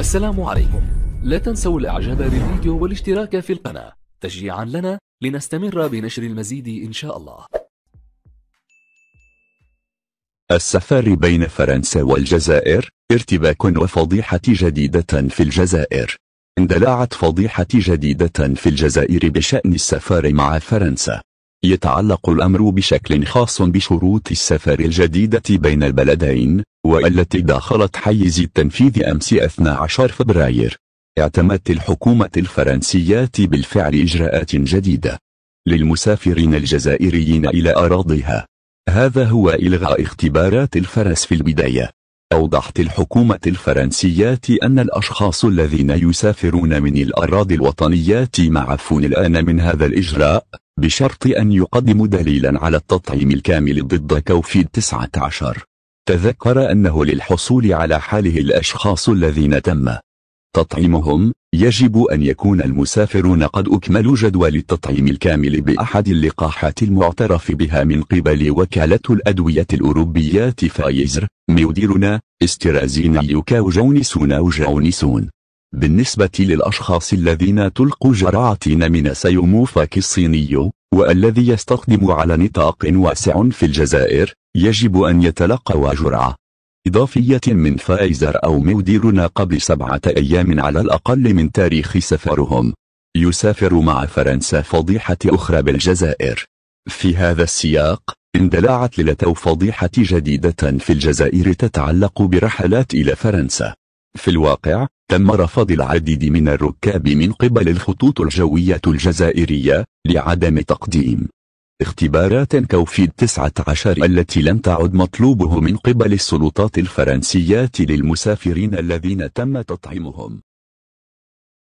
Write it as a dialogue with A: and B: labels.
A: السلام عليكم لا تنسوا الاعجاب بالفيديو والاشتراك في القناة تشجيعا لنا لنستمر بنشر المزيد ان شاء الله
B: السفر بين فرنسا والجزائر ارتباك وفضيحة جديدة في الجزائر اندلعت فضيحة جديدة في الجزائر بشأن السفر مع فرنسا يتعلق الأمر بشكل خاص بشروط السفر الجديدة بين البلدين والتي دخلت حيز التنفيذ أمس 12 فبراير اعتمدت الحكومة الفرنسية بالفعل إجراءات جديدة للمسافرين الجزائريين إلى أراضيها هذا هو إلغاء اختبارات الفرس في البداية أوضحت الحكومة الفرنسية أن الأشخاص الذين يسافرون من الأراضي الوطنية معفون الآن من هذا الإجراء بشرط أن يقدم دليلا على التطعيم الكامل ضد كوفيد-19 تذكر أنه للحصول على حاله الأشخاص الذين تم تطعيمهم يجب أن يكون المسافرون قد أكملوا جدول التطعيم الكامل بأحد اللقاحات المعترف بها من قبل وكالة الأدوية الأوروبية فايزر ميوديرنا استرازينيوكا وجونسون أو بالنسبة للأشخاص الذين تلقوا جراعتين من سيوموفاك الصيني والذي يستخدم على نطاق واسع في الجزائر يجب أن يتلقوا جرعة إضافية من فايزر أو موديرنا قبل سبعة أيام على الأقل من تاريخ سفرهم يسافر مع فرنسا فضيحة أخرى بالجزائر في هذا السياق اندلعت ليلة فضيحة جديدة في الجزائر تتعلق برحلات إلى فرنسا في الواقع تم رفض العديد من الركاب من قبل الخطوط الجوية الجزائرية لعدم تقديم اختبارات كوفيد 19 التي لم تعد مطلوبه من قبل السلطات الفرنسيات للمسافرين الذين تم تطعيمهم